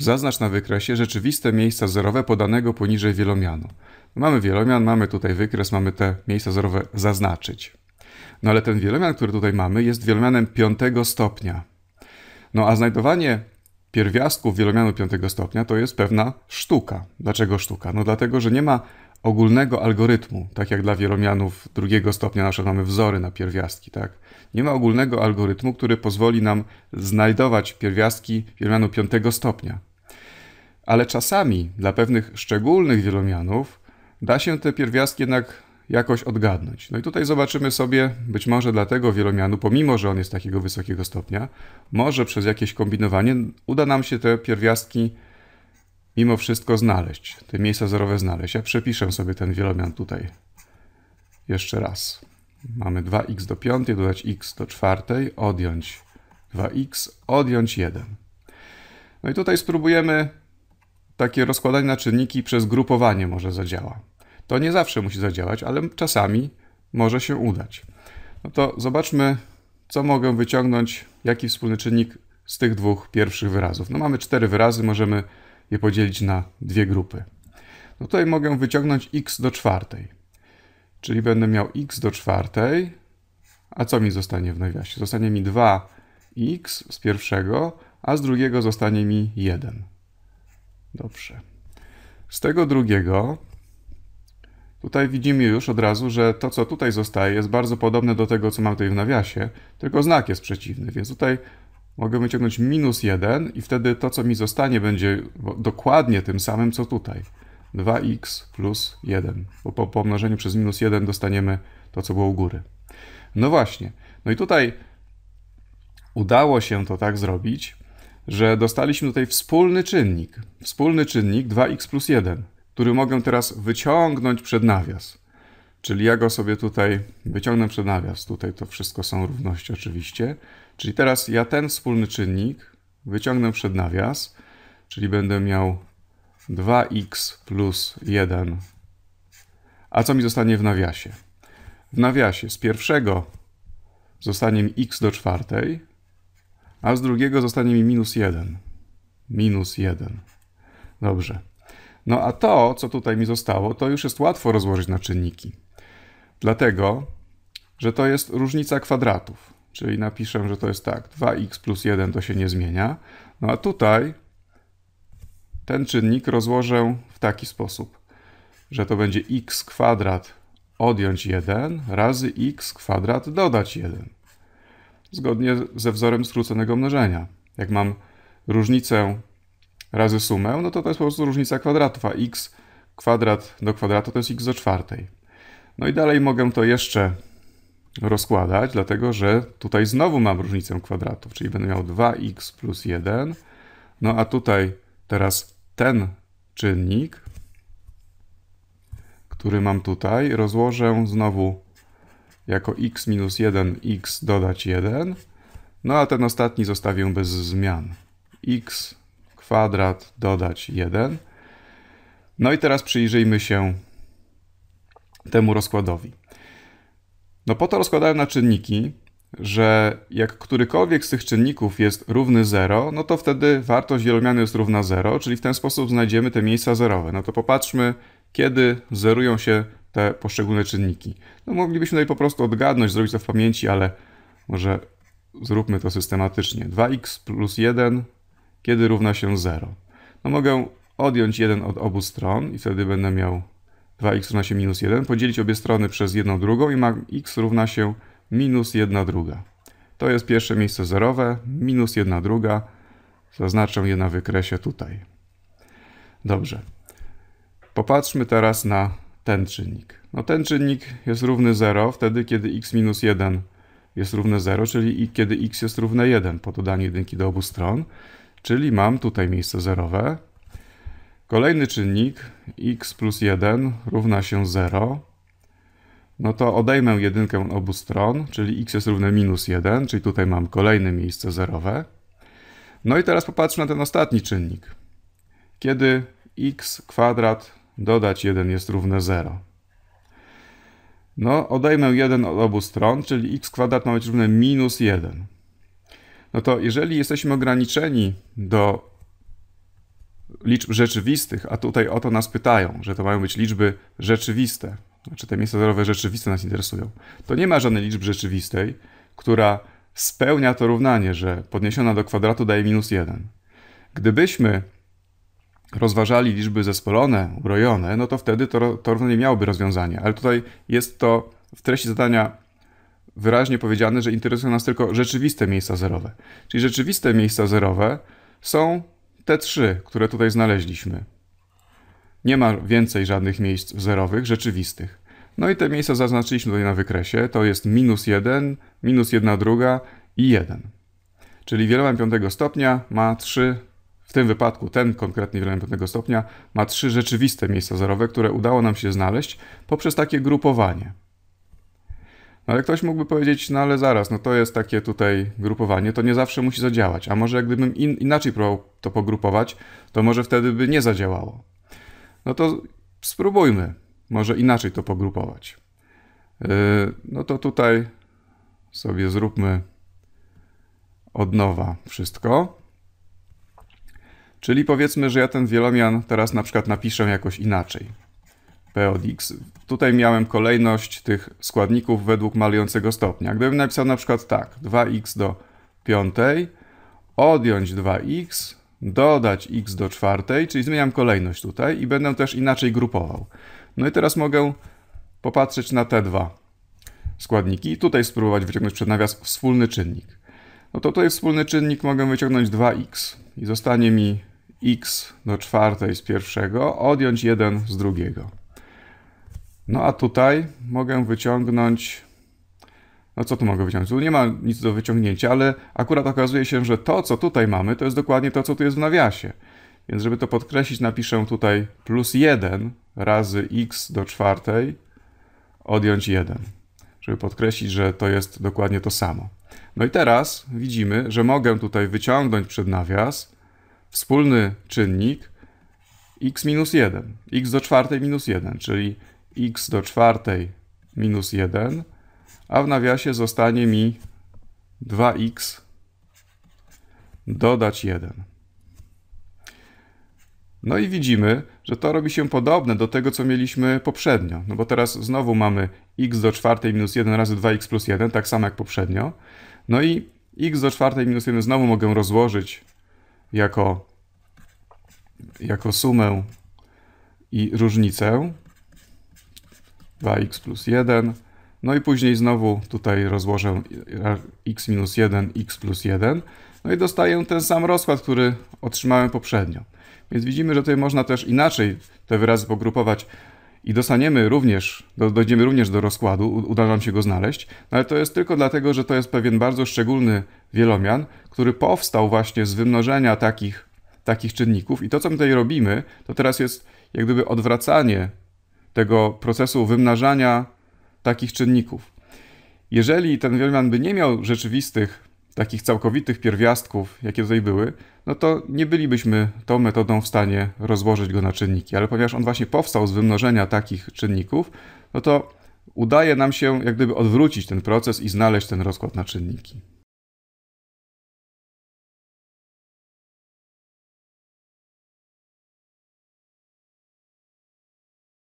Zaznacz na wykresie rzeczywiste miejsca zerowe podanego poniżej wielomianu. Mamy wielomian, mamy tutaj wykres, mamy te miejsca zerowe zaznaczyć. No ale ten wielomian, który tutaj mamy, jest wielomianem piątego stopnia. No a znajdowanie pierwiastków wielomianu piątego stopnia to jest pewna sztuka. Dlaczego sztuka? No dlatego, że nie ma ogólnego algorytmu, tak jak dla wielomianów drugiego stopnia, na przykład mamy wzory na pierwiastki, tak? Nie ma ogólnego algorytmu, który pozwoli nam znajdować pierwiastki wielomianu piątego stopnia ale czasami dla pewnych szczególnych wielomianów da się te pierwiastki jednak jakoś odgadnąć. No i tutaj zobaczymy sobie, być może dlatego wielomianu, pomimo że on jest takiego wysokiego stopnia, może przez jakieś kombinowanie uda nam się te pierwiastki mimo wszystko znaleźć, te miejsca zerowe znaleźć. Ja przepiszę sobie ten wielomian tutaj jeszcze raz. Mamy 2x do piątej, dodać x do czwartej, odjąć 2x, odjąć 1. No i tutaj spróbujemy takie rozkładanie na czynniki przez grupowanie może zadziała. To nie zawsze musi zadziałać, ale czasami może się udać. No to zobaczmy, co mogę wyciągnąć, jaki wspólny czynnik z tych dwóch pierwszych wyrazów. No mamy cztery wyrazy, możemy je podzielić na dwie grupy. No tutaj mogę wyciągnąć x do czwartej, czyli będę miał x do czwartej, a co mi zostanie w nawiasie? Zostanie mi 2x z pierwszego, a z drugiego zostanie mi 1. Dobrze. Z tego drugiego tutaj widzimy już od razu, że to, co tutaj zostaje, jest bardzo podobne do tego, co mam tutaj w nawiasie, tylko znak jest przeciwny, więc tutaj mogę wyciągnąć minus 1 i wtedy to, co mi zostanie, będzie dokładnie tym samym, co tutaj. 2x plus 1, bo po pomnożeniu przez minus 1 dostaniemy to, co było u góry. No właśnie. No i tutaj udało się to tak zrobić, że dostaliśmy tutaj wspólny czynnik, wspólny czynnik 2x plus 1, który mogę teraz wyciągnąć przed nawias. Czyli ja go sobie tutaj wyciągnę przed nawias. Tutaj to wszystko są równości oczywiście. Czyli teraz ja ten wspólny czynnik wyciągnę przed nawias, czyli będę miał 2x plus 1. A co mi zostanie w nawiasie? W nawiasie z pierwszego zostanie mi x do czwartej, a z drugiego zostanie mi minus 1. Minus 1. Dobrze. No a to, co tutaj mi zostało, to już jest łatwo rozłożyć na czynniki. Dlatego, że to jest różnica kwadratów. Czyli napiszę, że to jest tak, 2x plus 1 to się nie zmienia. No a tutaj ten czynnik rozłożę w taki sposób, że to będzie x kwadrat odjąć 1 razy x kwadrat dodać 1 zgodnie ze wzorem skróconego mnożenia. Jak mam różnicę razy sumę, no to to jest po prostu różnica kwadratów, a x kwadrat do kwadratu to jest x do czwartej. No i dalej mogę to jeszcze rozkładać, dlatego że tutaj znowu mam różnicę kwadratów, czyli będę miał 2x plus 1, no a tutaj teraz ten czynnik, który mam tutaj, rozłożę znowu jako x minus 1, x dodać 1. No a ten ostatni zostawię bez zmian. x kwadrat dodać 1. No i teraz przyjrzyjmy się temu rozkładowi. No po to rozkładałem na czynniki, że jak którykolwiek z tych czynników jest równy 0, no to wtedy wartość wielomiany jest równa 0, czyli w ten sposób znajdziemy te miejsca zerowe. No to popatrzmy, kiedy zerują się te poszczególne czynniki. No moglibyśmy tutaj po prostu odgadnąć, zrobić to w pamięci, ale może zróbmy to systematycznie. 2x plus 1, kiedy równa się 0. No mogę odjąć 1 od obu stron i wtedy będę miał 2x równa się minus 1, podzielić obie strony przez jedną drugą i mam x równa się minus 1 druga. To jest pierwsze miejsce zerowe, minus 1 druga. Zaznaczę je na wykresie tutaj. Dobrze. Popatrzmy teraz na ten czynnik. No ten czynnik jest równy 0 wtedy, kiedy x minus 1 jest równe 0, czyli kiedy x jest równe 1 po dodaniu jedynki do obu stron, czyli mam tutaj miejsce zerowe. Kolejny czynnik x plus 1 równa się 0. No to odejmę jedynkę obu stron, czyli x jest równe minus 1, czyli tutaj mam kolejne miejsce zerowe. No i teraz popatrzmy na ten ostatni czynnik. Kiedy x kwadrat Dodać 1 jest równe 0. No, odejmę 1 od obu stron, czyli x kwadrat ma być równe minus 1. No to jeżeli jesteśmy ograniczeni do liczb rzeczywistych, a tutaj o to nas pytają, że to mają być liczby rzeczywiste, znaczy te miejsca zerowe rzeczywiste nas interesują, to nie ma żadnej liczby rzeczywistej, która spełnia to równanie, że podniesiona do kwadratu daje minus 1. Gdybyśmy rozważali liczby zespolone, ubrojone, no to wtedy to, to nie miałoby rozwiązania. Ale tutaj jest to w treści zadania wyraźnie powiedziane, że interesują nas tylko rzeczywiste miejsca zerowe. Czyli rzeczywiste miejsca zerowe są te trzy, które tutaj znaleźliśmy. Nie ma więcej żadnych miejsc zerowych, rzeczywistych. No i te miejsca zaznaczyliśmy tutaj na wykresie. To jest minus 1, minus 1 druga i 1. Czyli wielomian piątego stopnia ma trzy w tym wypadku ten konkretnie wieloryb pewnego stopnia ma trzy rzeczywiste miejsca zerowe, które udało nam się znaleźć poprzez takie grupowanie. No ale ktoś mógłby powiedzieć, no ale zaraz, no to jest takie tutaj grupowanie, to nie zawsze musi zadziałać, a może jak gdybym in, inaczej próbował to pogrupować, to może wtedy by nie zadziałało. No to spróbujmy, może inaczej to pogrupować. Yy, no to tutaj sobie zróbmy od nowa wszystko. Czyli powiedzmy, że ja ten wielomian teraz na przykład napiszę jakoś inaczej. P od x. Tutaj miałem kolejność tych składników według malejącego stopnia. Gdybym napisał na przykład tak, 2x do piątej, odjąć 2x, dodać x do czwartej, czyli zmieniam kolejność tutaj i będę też inaczej grupował. No i teraz mogę popatrzeć na te dwa składniki i tutaj spróbować wyciągnąć przed nawias wspólny czynnik. No to tutaj wspólny czynnik mogę wyciągnąć 2x i zostanie mi x do czwartej z pierwszego, odjąć 1 z drugiego. No a tutaj mogę wyciągnąć, no co tu mogę wyciągnąć? Tu nie ma nic do wyciągnięcia, ale akurat okazuje się, że to, co tutaj mamy, to jest dokładnie to, co tu jest w nawiasie. Więc żeby to podkreślić, napiszę tutaj plus 1 razy x do czwartej, odjąć 1. Żeby podkreślić, że to jest dokładnie to samo. No i teraz widzimy, że mogę tutaj wyciągnąć przed nawias wspólny czynnik x minus 1, x do czwartej minus 1, czyli x do czwartej minus 1, a w nawiasie zostanie mi 2x dodać 1. No i widzimy, że to robi się podobne do tego, co mieliśmy poprzednio. No bo teraz znowu mamy x do czwartej minus 1 razy 2x plus 1, tak samo jak poprzednio. No i x do czwartej minus 1 znowu mogę rozłożyć jako, jako sumę i różnicę 2x plus 1. No i później znowu tutaj rozłożę x minus 1, x plus 1. No i dostaję ten sam rozkład, który otrzymałem poprzednio. Więc widzimy, że tutaj można też inaczej te wyrazy pogrupować i dostaniemy również, do, dojdziemy również do rozkładu, uda nam się go znaleźć, no ale to jest tylko dlatego, że to jest pewien bardzo szczególny wielomian, który powstał właśnie z wymnożenia takich, takich czynników i to, co my tutaj robimy, to teraz jest jak gdyby odwracanie tego procesu wymnażania takich czynników. Jeżeli ten wielomian by nie miał rzeczywistych takich całkowitych pierwiastków, jakie tutaj były, no to nie bylibyśmy tą metodą w stanie rozłożyć go na czynniki. Ale ponieważ on właśnie powstał z wymnożenia takich czynników, no to udaje nam się jak gdyby odwrócić ten proces i znaleźć ten rozkład na czynniki.